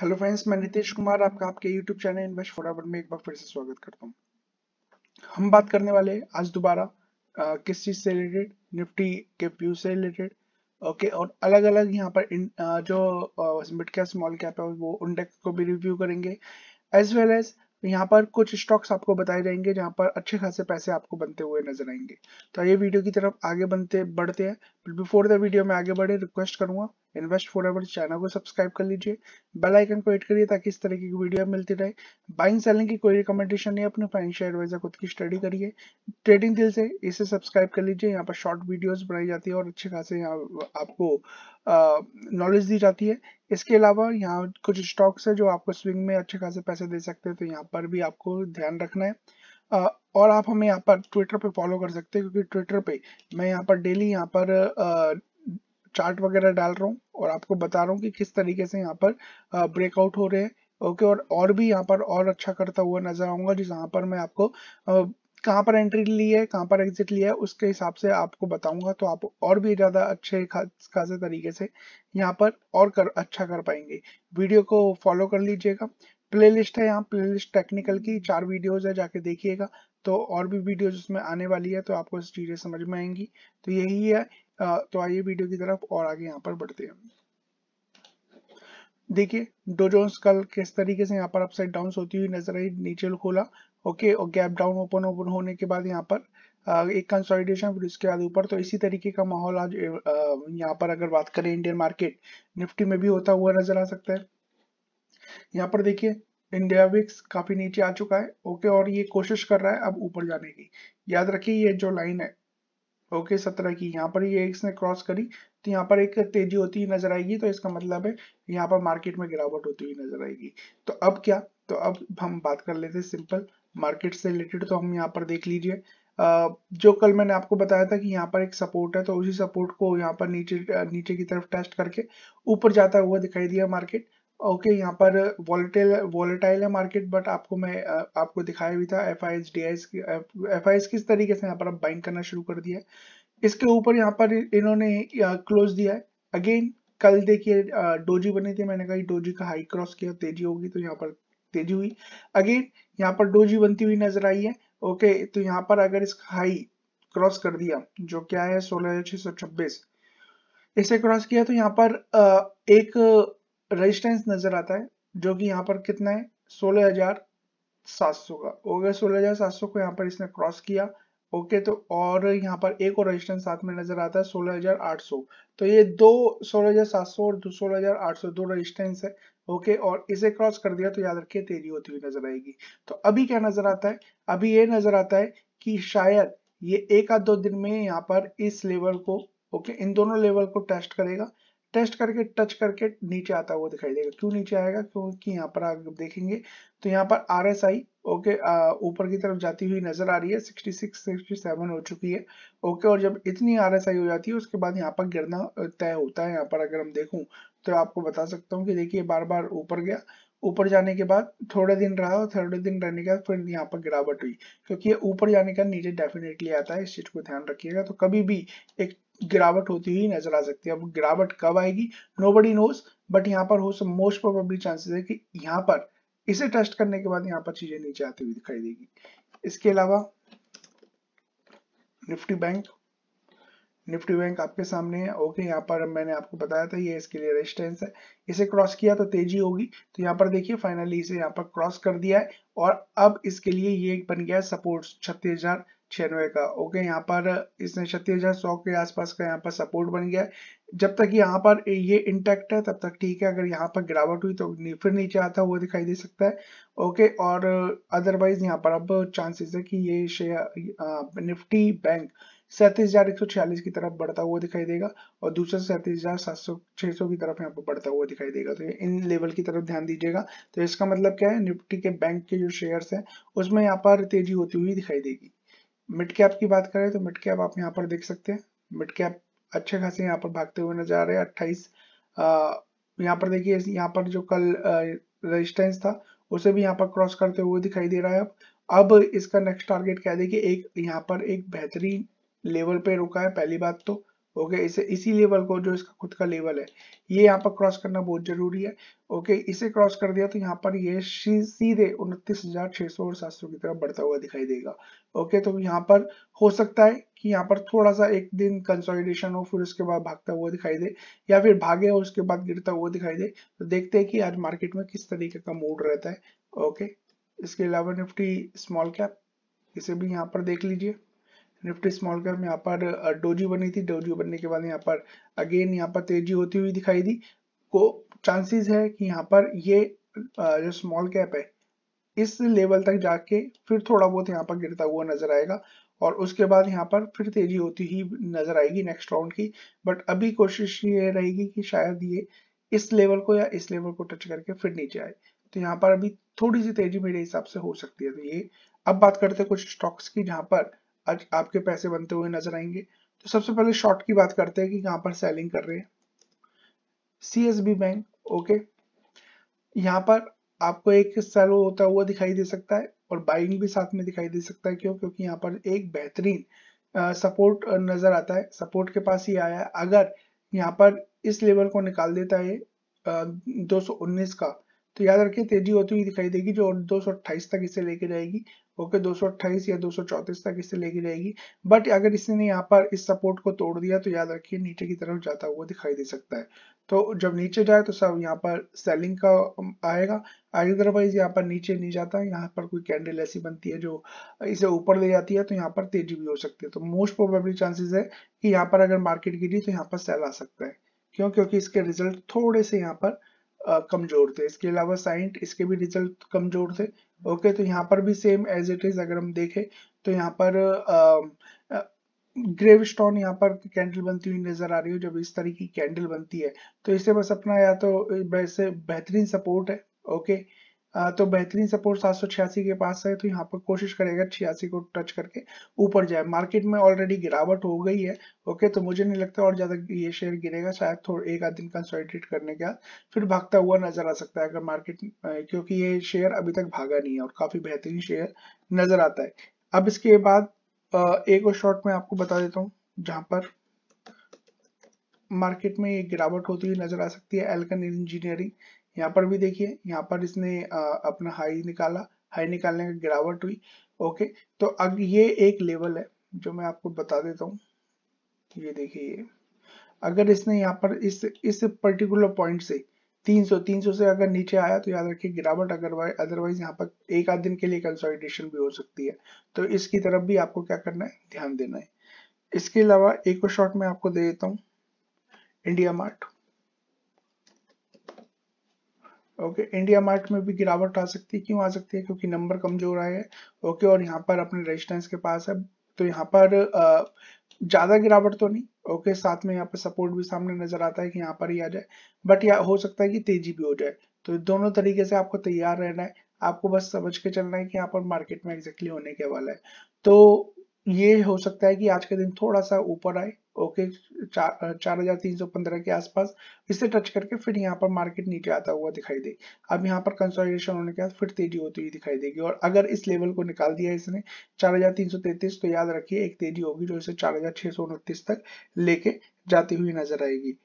Hello friends मैं नितेश कुमार आपका आपके यूट्यूब चैनल इन्वेस्ट फॉर में एक बार फिर से स्वागत करता हूं हम बात करने वाले आज दोबारा किस चीज से रिलेटेड निफ्टी के व्यू से रिलेटेड ओके और अलग अलग यहां पर इन, आ, जो मिड कैप स्मॉल कैप है वो इंडेक्स को भी रिव्यू करेंगे एज वेल एज यहाँ पर कुछ स्टॉक्स आपको बताए जाएंगे जहाँ पर अच्छे खासे पैसे आपको बनते हुए नजर आएंगे तो ये वीडियो की तरफ आगे बनते बढ़ते हैं बिफोर द वीडियो में आगे बढ़े रिक्वेस्ट करूंगा इन्वेस्ट फॉरएवर चैनल को सब्सक्राइब कर लीजिए बेल आइकन को हिट करिए ताकि इस तरह की वीडियो मिलती रहे बाइंग सेलिंग की कोई रिकमेंडेशन नहीं अपने फाइनेंशियल एडवाइजर खुद की स्टडी करिए ट्रेडिंग दिल से इसे सब्सक्राइब कर लीजिए यहाँ पर शॉर्ट वीडियोस बनाई जाती है और अच्छे खासे यहाँ आपको नॉलेज दी जाती है इसके अलावा यहाँ कुछ स्टॉक्स है जो आपको स्विंग में अच्छे खासे पैसे दे सकते हैं तो यहाँ पर भी आपको ध्यान रखना है Uh, और आप हमें यहाँ पर ट्विटर पे फॉलो कर सकते हैं क्योंकि ट्विटर पे मैं यहाँ पर डेली यहाँ पर चार्ट वगैरह डाल रहा हूँ और आपको बता रहा हूँ कि किस तरीके से यहाँ पर ब्रेकआउट हो रहे हैं ओके और और भी यहाँ पर और अच्छा करता हुआ नजर आऊंगा यहाँ पर मैं आपको कहाँ पर एंट्री ली है कहाँ पर एग्जिट लिया है उसके हिसाब से आपको बताऊंगा तो आप और भी ज़्यादा अच्छे खासे तरीके से यहाँ पर और कर अच्छा कर पाएंगे वीडियो को फॉलो कर लीजिएगा प्लेलिस्ट है यहाँ प्लेलिस्ट टेक्निकल की चार वीडियोज है जाके देखिएगा तो और भी वीडियोज उसमें आने वाली है तो आपको चीज़ें समझ में आएंगी तो यही है तो आइए वीडियो की तरफ और आगे यहाँ पर बढ़ते हैं देखिए डोजोन्स कल किस तरीके से यहाँ पर अपसाइड डाउन होती हुई नजर आई नीचे खोला ओके और गैप डाउन ओपन ओपन होने के बाद यहाँ पर एक कंसोलिडेशन फिर उसके बाद ऊपर तो इसी तरीके का माहौल आज यहाँ पर अगर बात करें इंडियन मार्केट निफ्टी में भी होता हुआ नजर आ सकता है यहाँ पर देखिए इंडिया विक्स काफी नीचे आ चुका है ओके और ये कोशिश कर रहा है अब ऊपर जाने की याद रखिए ये जो लाइन है ओके सत्रह की यहाँ पर ये एक्स ने क्रॉस करी तो यहाँ पर एक तेजी होती हुई नजर आएगी तो इसका मतलब है यहाँ पर मार्केट में गिरावट होती हुई नजर आएगी तो अब क्या तो अब हम बात कर लेते हैं सिंपल मार्केट से रिलेटेड तो हम यहाँ पर देख लीजिए जो कल मैंने आपको बताया था कि यहाँ पर एक सपोर्ट है तो उसी सपोर्ट को यहाँ पर नीचे नीचे की तरफ टेस्ट करके ऊपर जाता हुआ दिखाई दिया मार्केट ओके okay, यहाँ पर वॉलेटाइल वॉलेटाइल है मार्केट बट आपको मैं आपको दिखाया भी था F I S D F I S किस तरीके से यहाँ पर आप बाइंग करना शुरू कर दिया है इसके ऊपर यहाँ पर इन्होंने क्लोज दिया है अगेन कल देखिए डोजी बनी थी मैंने कहा डोजी का हाई क्रॉस किया तेजी होगी तो यहाँ पर तेजी हुई अगेन यहाँ पर डोजी बनती हुई नजर आई है ओके okay, तो यहाँ पर अगर इसका हाई क्रॉस कर दिया जो क्या है सोलह इसे क्रॉस किया तो यहाँ पर एक रेजिस्टेंस नजर आता है जो कि यहाँ पर कितना है सोलह हजार सात सौ का हो गया सोलह हजार सात सौ को यहाँ पर इसने क्रॉस किया ओके तो और यहाँ पर एक और रेजिस्टेंस साथ में नजर आता है सोलह हजार आठ सौ तो ये दो सोलह हजार सात सौ और सोलह हजार आठ सौ दो रजिस्टेंस है ओके और इसे क्रॉस कर दिया तो याद रखिए तेजी होती हुई नजर आएगी तो अभी क्या नजर आता है अभी ये नजर आता है कि शायद ये एक आध दो दिन में यहाँ पर इस लेवल को ओके इन दोनों लेवल को टेस्ट करेगा टेस्ट करके टच करके नीचे आता हुआ दिखाई देगा क्यों नीचे आएगा क्योंकि यहाँ पर आप देखेंगे तो यहाँ पर आर एस आई ओके ऊपर की तरफ जाती हुई नजर आ रही है 66 67 हो चुकी है ओके और जब इतनी आर एस आई हो जाती है उसके बाद यहाँ पर गिरना तय होता है यहाँ पर अगर हम देखूं तो आपको बता सकता हूँ कि देखिए बार बार ऊपर गया ऊपर जाने के बाद थोड़े दिन रहा और थोड़े दिन रहने के बाद फिर यहाँ पर गिरावट हुई क्योंकि ये ऊपर जाने का नीचे डेफिनेटली आता है इस चीज को ध्यान रखिएगा तो कभी भी एक गिरावट होती हुई नजर आ सकती है अब गिरावट कब आएगी नो बडी नोज बट यहाँ पर हो सब मोस्ट प्रोबेबली चांसेस है कि यहाँ पर इसे टेस्ट करने के बाद यहाँ पर चीजें नीचे आती हुई दिखाई देगी इसके अलावा निफ्टी बैंक निफ्टी बैंक आपके सामने है ओके यहाँ पर मैंने आपको बताया था ये इसके लिए रेजिस्टेंस है इसे क्रॉस किया तो तेजी होगी तो यहाँ पर देखिए फाइनली इसे यहाँ पर क्रॉस कर दिया है और अब इसके लिए ये बन गया सपोर्ट छत्तीस हजार छियानवे का ओके यहाँ पर इसने छत्तीस हजार सौ के आसपास का यहाँ पर सपोर्ट बन गया जब तक यहाँ पर ये इंटेक्ट है तब तक ठीक है अगर यहाँ पर गिरावट हुई तो फिर नीचे आता हुआ दिखाई दे सकता है ओके और अदरवाइज यहाँ पर अब चांसेस है कि ये निफ्टी बैंक सैंतीस हजार एक सौ छियालीस की तरफ बढ़ता हुआ दिखाई देगा और दूसरा सैंतीस हजार सात सौ छह सौ की तरफ यहाँ पर बढ़ता हुआ दिखाई देगा तो ये इन लेवल की तरफ ध्यान दीजिएगा तो इसका मतलब क्या है निफ्टी के बैंक के जो शेयर्स हैं उसमें यहाँ पर तेजी होती हुई दिखाई देगी मिड कैप की बात करें तो मिड कैप आप यहाँ पर देख सकते हैं मिड कैप अच्छे खासे यहाँ पर भागते हुए नजर आ रहे हैं अट्ठाईस यहाँ पर देखिए यहाँ पर जो कल रेजिस्टेंस था उसे भी यहाँ पर क्रॉस करते हुए दिखाई दे रहा है अब अब इसका नेक्स्ट टारगेट क्या देखिए एक यहाँ पर एक बेहतरीन लेवल पे रुका है पहली बात तो ओके इसे इसी लेवल को जो इसका खुद का लेवल है ये यहाँ पर क्रॉस करना बहुत जरूरी है ओके इसे क्रॉस कर दिया तो यहाँ पर ये सीधे उनतीस हजार छह सौ और सात सौ की तरफ बढ़ता हुआ दिखाई देगा ओके तो यहाँ पर हो सकता है कि यहाँ पर थोड़ा सा एक दिन कंसोलिडेशन हो फिर उसके बाद भागता हुआ दिखाई दे या फिर भागे और उसके बाद गिरता हुआ दिखाई दे तो देखते है कि आज मार्केट में किस तरीके का मूड रहता है ओके इसके अलावा निफ्टी स्मॉल कैप इसे भी यहाँ पर देख लीजिए निफ्टी स्मॉल कैप यहाँ पर डोजी बनी थी डोजी बनने के बाद यहाँ पर अगेन यहाँ पर तेजी होती हुई दिखाई दी को चांसेस है कि यहाँ पर ये जो स्मॉल कैप है इस लेवल तक जाके फिर थोड़ा बहुत यहाँ पर गिरता हुआ नजर आएगा और उसके बाद यहाँ पर फिर तेजी होती ही नजर आएगी नेक्स्ट राउंड की बट अभी कोशिश ये रहेगी कि शायद ये इस लेवल को या इस लेवल को टच करके फिर नीचे आए तो यहाँ पर अभी थोड़ी सी तेजी मेरे हिसाब से हो सकती है तो ये अब बात करते हैं कुछ स्टॉक्स की जहाँ पर आपके पैसे बनते हुए नजर आएंगे तो सबसे पहले शॉर्ट की बात करते हैं कि कहां पर सेलिंग कर रहे हैं सी बैंक ओके यहाँ पर आपको एक सेल होता हुआ दिखाई दे सकता है और बाइंग भी साथ में दिखाई दे सकता है क्यों क्योंकि यहाँ पर एक बेहतरीन सपोर्ट नजर आता है सपोर्ट के पास ही आया है अगर यहाँ पर इस लेवल को निकाल देता है दो का तो याद रखिए तेजी होती हुई दिखाई देगी जो दो तक इसे लेके जाएगी ओके दो या 234 तक इससे लेगी रहेगी बट अगर इसने यहाँ पर इस सपोर्ट को तोड़ दिया तो याद रखिए नीचे की तरफ जाता हुआ दिखाई दे सकता है तो जब नीचे जाए तो सब यहाँ पर सेलिंग का आएगा अदरवाइज यहाँ पर नीचे नहीं जाता यहाँ पर कोई कैंडल ऐसी बनती है जो इसे ऊपर ले जाती है तो यहाँ पर तेजी भी हो सकती है तो मोस्ट प्रोबेबली चांसेस है कि यहाँ पर अगर मार्केट गिरी तो यहाँ पर सेल आ सकता है क्यों क्योंकि इसके रिजल्ट थोड़े से यहाँ पर कमजोर थे इसके अलावा साइंट इसके भी रिजल्ट कमजोर थे ओके तो यहाँ पर भी सेम एज इट इज अगर हम देखें तो यहाँ पर ग्रेव स्टोन यहाँ पर कैंडल बनती हुई नजर आ रही हो जब इस तरीके की कैंडल बनती है तो इससे बस अपना या तो वैसे बेहतरीन सपोर्ट है ओके okay? तो बेहतरीन सपोर्ट सात सौ छियासी के पास है तो यहाँ पर कोशिश करेगा छियासी को टच करके ऊपर जाए मार्केट में ऑलरेडी गिरावट हो गई है ओके तो मुझे नहीं लगता और ज्यादा ये शेयर गिरेगा शायद थोड़ा एक आध दिन कंसोलिडेट करने के बाद फिर भागता हुआ नजर आ सकता है अगर मार्केट क्योंकि ये शेयर अभी तक भागा नहीं है और काफी बेहतरीन शेयर नजर आता है अब इसके बाद एक और शॉर्ट में आपको बता देता हूँ जहां पर मार्केट में ये गिरावट होती हुई नजर आ सकती है एल्कन इंजीनियरिंग यहाँ पर भी देखिए यहाँ पर इसने अपना हाई निकाला हाई निकालने की गिरावट हुई ओके तो अब ये एक लेवल है जो मैं आपको बता देता हूँ ये देखिए अगर इसने यहाँ पर इस इस पर्टिकुलर पॉइंट से 300 300 से अगर नीचे आया तो याद रखिए गिरावट अगर अदरवाइज यहाँ पर एक आध दिन के लिए कंसोलिडेशन भी हो सकती है तो इसकी तरफ भी आपको क्या करना है ध्यान देना है इसके अलावा एक और शॉर्ट मैं आपको दे देता हूँ India Mart okay India Mart में भी गिरावट आ सकती है क्यों आ सकती है क्योंकि नंबर कमजोर आए हैं ओके और यहाँ पर अपने रेजिस्टेंस के पास है तो यहाँ पर ज्यादा गिरावट तो नहीं ओके साथ में यहाँ पर सपोर्ट भी सामने नजर आता है कि यहाँ पर ही आ जाए बट या हो सकता है कि तेजी भी हो जाए तो दोनों तरीके से आपको तैयार रहना है आपको बस समझ के चलना है कि यहाँ पर मार्केट में एग्जैक्टली होने के वाला है तो ये हो सकता है कि आज के दिन थोड़ा सा ऊपर आए ओके चार हजार तीन सौ पंद्रह के आसपास इसे टच करके फिर यहाँ पर मार्केट नीचे आता हुआ दिखाई देगी अब यहाँ पर कंसोलिडेशन होने के बाद फिर तेजी होती हुई दिखाई देगी और अगर इस लेवल को निकाल दिया इसने चार हजार तीन सौ तैतीस तो याद रखिए एक तेजी होगी जो इसे चार हजार छह सौ उनतीस तक लेके जाती हुई नजर आएगी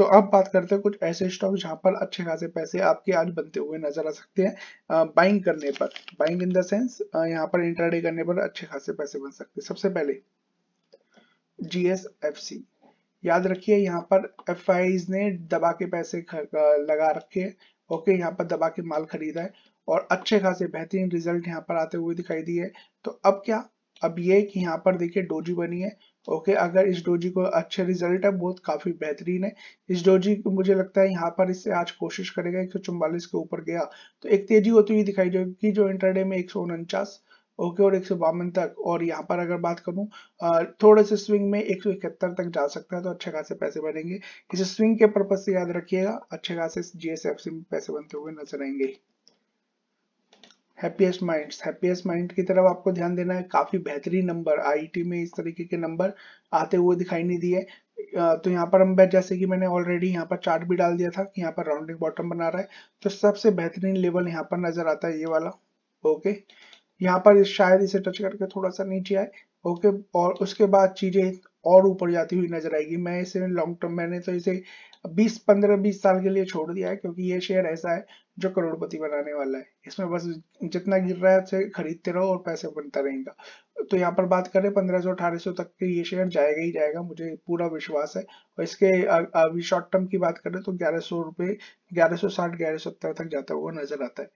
तो अब बात करते हैं कुछ ऐसे स्टॉक जहां पर अच्छे खासे पैसे आपके आज बनते हुए नजर आ सकते हैं बाइंग करने पर बाइंग इन द सेंस यहां पर इंटरडे करने पर अच्छे खासे पैसे बन सकते हैं सबसे पहले जीएसएफसी याद रखिए यहाँ पर एफ ने दबा के पैसे लगा रखे ओके यहाँ पर दबा के माल खरीदा है और अच्छे खासे बेहतरीन रिजल्ट यहाँ पर आते हुए दिखाई दिए तो अब क्या अब ये कि यहाँ पर देखिए डोजी बनी है ओके okay, अगर इस डोजी को अच्छे रिजल्ट है बहुत काफी बेहतरीन है इस डोजी मुझे लगता है यहाँ पर इससे आज कोशिश करेगा एक के ऊपर गया तो एक तेजी होती हुई दिखाई देगी जो इंटरडे में एक ओके और एक तक और यहाँ पर अगर बात करूँ थोड़े से स्विंग में एक तक जा सकता है तो अच्छे खासे पैसे बनेंगे इसे स्विंग के पर्पज से याद रखिएगा अच्छे खासे जीएसएफसी में पैसे बनते हुए नजर आएंगे हैप्पीएस्ट माइंड हैप्पीएस्ट माइंड की तरफ आपको ध्यान देना है काफ़ी बेहतरीन नंबर आई में इस तरीके के नंबर आते हुए दिखाई नहीं दिए तो यहाँ पर हम जैसे कि मैंने ऑलरेडी यहाँ पर चार्ट भी डाल दिया था कि यहाँ पर राउंडिंग बॉटम बना रहा है तो सबसे बेहतरीन लेवल यहाँ पर नजर आता है ये वाला ओके यहाँ पर शायद इसे टच करके थोड़ा सा नीचे आए ओके और उसके बाद चीजें और ऊपर जाती हुई नजर आएगी मैं इसे लॉन्ग टर्म मैंने तो इसे बीस पंद्रह बीस साल के लिए छोड़ दिया है क्योंकि ये शेयर ऐसा है जो करोड़पति बनाने वाला है इसमें बस जितना गिर रहा है उसे खरीदते रहो और पैसे बनता रहेगा तो यहाँ पर बात करें पंद्रह सौ अठारह सौ तक के ये शेयर जाएगा ही जाएगा मुझे पूरा विश्वास है और इसके अभी शॉर्ट टर्म की बात करें तो ग्यारह सौ रुपये ग्यारह सौ साठ ग्यारह सौ सत्तर तक जाता हुआ नजर आता है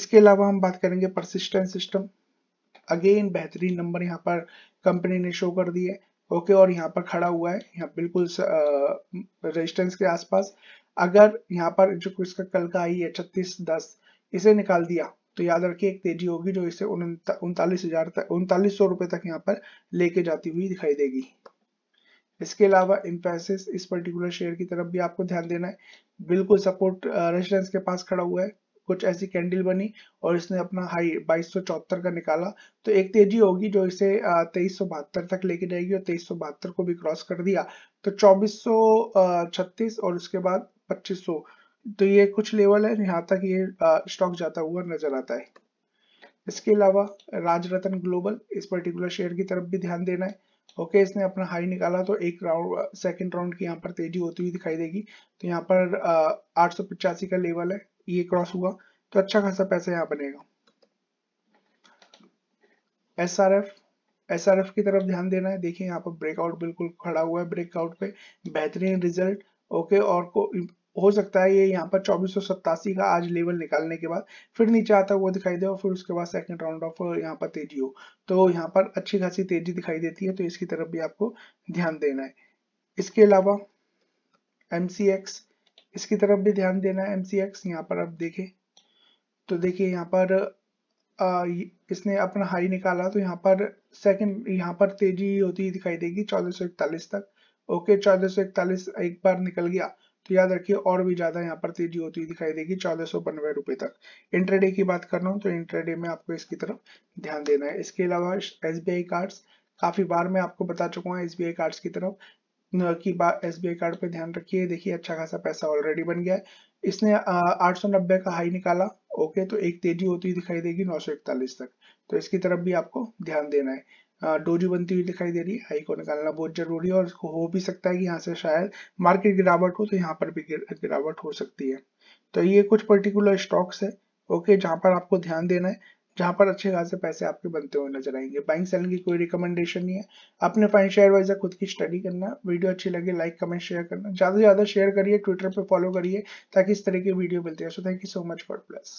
इसके अलावा हम बात करेंगे परसिस्टेंट सिस्टम अगेन बेहतरीन नंबर यहाँ पर कंपनी ने शो कर दिए ओके और यहाँ पर खड़ा हुआ है यहाँ बिल्कुल रेजिस्टेंस के आसपास अगर यहाँ पर जो इसका कल का आई है छत्तीस दस इसे निकाल दिया तो याद रखिए एक तेजी होगी जो इसे उनतालीस हजार तक उनतालीस सौ रुपए तक यहाँ पर लेके जाती हुई दिखाई देगी इसके अलावा इम्फेसिस इस पर्टिकुलर शेयर की तरफ भी आपको ध्यान देना है बिल्कुल सपोर्ट रेजिडेंस के पास खड़ा हुआ है कुछ ऐसी कैंडल बनी और इसने अपना हाई बाईस का निकाला तो एक तेजी होगी जो इसे तेईस तक लेके जाएगी और तेईस को भी क्रॉस कर दिया तो चौबीस और उसके बाद पच्चीस तो ये कुछ लेवल है यहाँ तक ये स्टॉक जाता हुआ नजर आता है इसके अलावा राजरतन ग्लोबल इस पर्टिकुलर शेयर की तरफ भी ध्यान देना है ओके okay, इसने अपना हाई निकाला तो एक राउंड सेकंड राउंड की यहाँ पर तेजी होती हुई दिखाई देगी तो यहाँ पर आठ का लेवल है ये क्रॉस हुआ तो अच्छा खासा पैसा यहाँ बनेगा एसआरएफ एसआरएफ की तरफ ध्यान देना है देखिए यहाँ पर ब्रेकआउट बिल्कुल खड़ा हुआ है ब्रेकआउट पे बेहतरीन रिजल्ट ओके और को हो सकता है ये यहाँ पर चौबीस का आज लेवल निकालने के बाद फिर नीचे आता हुआ दिखाई दे और फिर उसके बाद सेकंड राउंड ऑफ यहाँ पर तेजी हो तो यहाँ पर अच्छी खासी तेजी दिखाई देती है तो इसकी तरफ भी आपको ध्यान देना है इसके अलावा एम सी एक्स इसकी तरफ भी ध्यान देना है एम यहाँ पर आप देखें तो देखिए यहाँ पर आ, इसने अपना हाई निकाला तो यहाँ पर सेकंड यहाँ पर तेजी होती दिखाई देगी चौदह तक ओके चौदह एक बार निकल गया तो याद रखिए और भी ज्यादा यहाँ पर तेजी होती दिखाई देगी चौदह सौ बनवे रुपए तक इंटरडे की बात कर रहा हूँ तो इंटरडे में आपको इसकी तरफ ध्यान देना है इसके अलावा एस बी आई कार्ड्स काफी बार मैं आपको बता चुका हूँ एस बी आई कार्ड्स की तरफ की बात एस कार्ड पे ध्यान रखिए देखिए अच्छा खासा पैसा ऑलरेडी बन गया है इसने आठ सौ नब्बे का हाई निकाला ओके तो एक तेजी होती दिखाई देगी नौ सौ इकतालीस तक तो इसकी तरफ भी आपको ध्यान देना है डोजी बनती हुई दिखाई दे रही है हाई को निकालना बहुत जरूरी है और इसको हो भी सकता है कि यहाँ से शायद मार्केट गिरावट हो तो यहाँ पर भी गिरावट हो सकती है तो ये कुछ पर्टिकुलर स्टॉक्स है ओके जहाँ पर आपको ध्यान देना है जहां पर अच्छे खासे पैसे आपके बनते हुए नजर आएंगे बाइंग सेलिंग की कोई रिकमेंडेशन नहीं है अपने फाइनेंशियल एडवाइजर खुद की स्टडी करना वीडियो अच्छी लगे लाइक कमेंट शेयर करना ज्यादा से ज्यादा शेयर करिए ट्विटर पर फॉलो करिए ताकि इस तरह की वीडियो मिलती है so thank you so much for plus